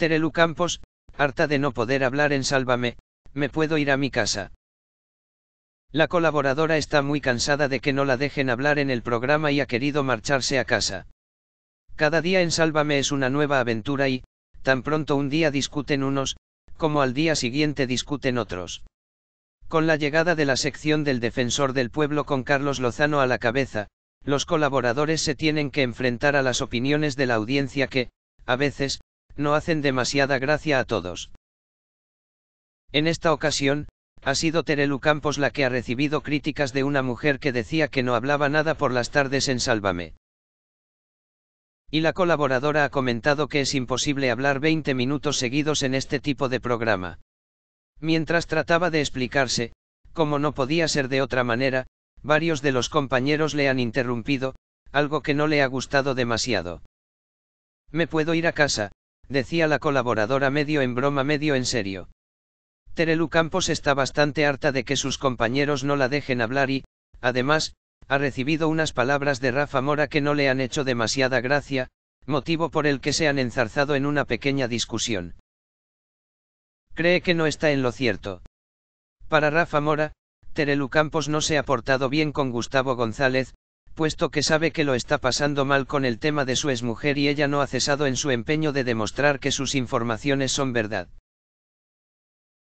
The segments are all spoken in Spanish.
Terelu Campos, harta de no poder hablar en Sálvame, me puedo ir a mi casa. La colaboradora está muy cansada de que no la dejen hablar en el programa y ha querido marcharse a casa. Cada día en Sálvame es una nueva aventura y, tan pronto un día discuten unos, como al día siguiente discuten otros. Con la llegada de la sección del Defensor del Pueblo con Carlos Lozano a la cabeza, los colaboradores se tienen que enfrentar a las opiniones de la audiencia que, a veces, no hacen demasiada gracia a todos. En esta ocasión, ha sido Terelu Campos la que ha recibido críticas de una mujer que decía que no hablaba nada por las tardes en Sálvame. Y la colaboradora ha comentado que es imposible hablar 20 minutos seguidos en este tipo de programa. Mientras trataba de explicarse, como no podía ser de otra manera, varios de los compañeros le han interrumpido, algo que no le ha gustado demasiado. Me puedo ir a casa, decía la colaboradora medio en broma medio en serio. Terelu Campos está bastante harta de que sus compañeros no la dejen hablar y, además, ha recibido unas palabras de Rafa Mora que no le han hecho demasiada gracia, motivo por el que se han enzarzado en una pequeña discusión. Cree que no está en lo cierto. Para Rafa Mora, Terelu Campos no se ha portado bien con Gustavo González, puesto que sabe que lo está pasando mal con el tema de su exmujer y ella no ha cesado en su empeño de demostrar que sus informaciones son verdad.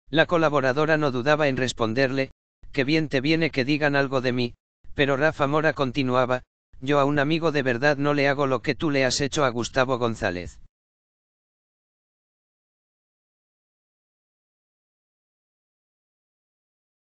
La colaboradora no dudaba en responderle, que bien te viene que digan algo de mí, pero Rafa Mora continuaba, yo a un amigo de verdad no le hago lo que tú le has hecho a Gustavo González.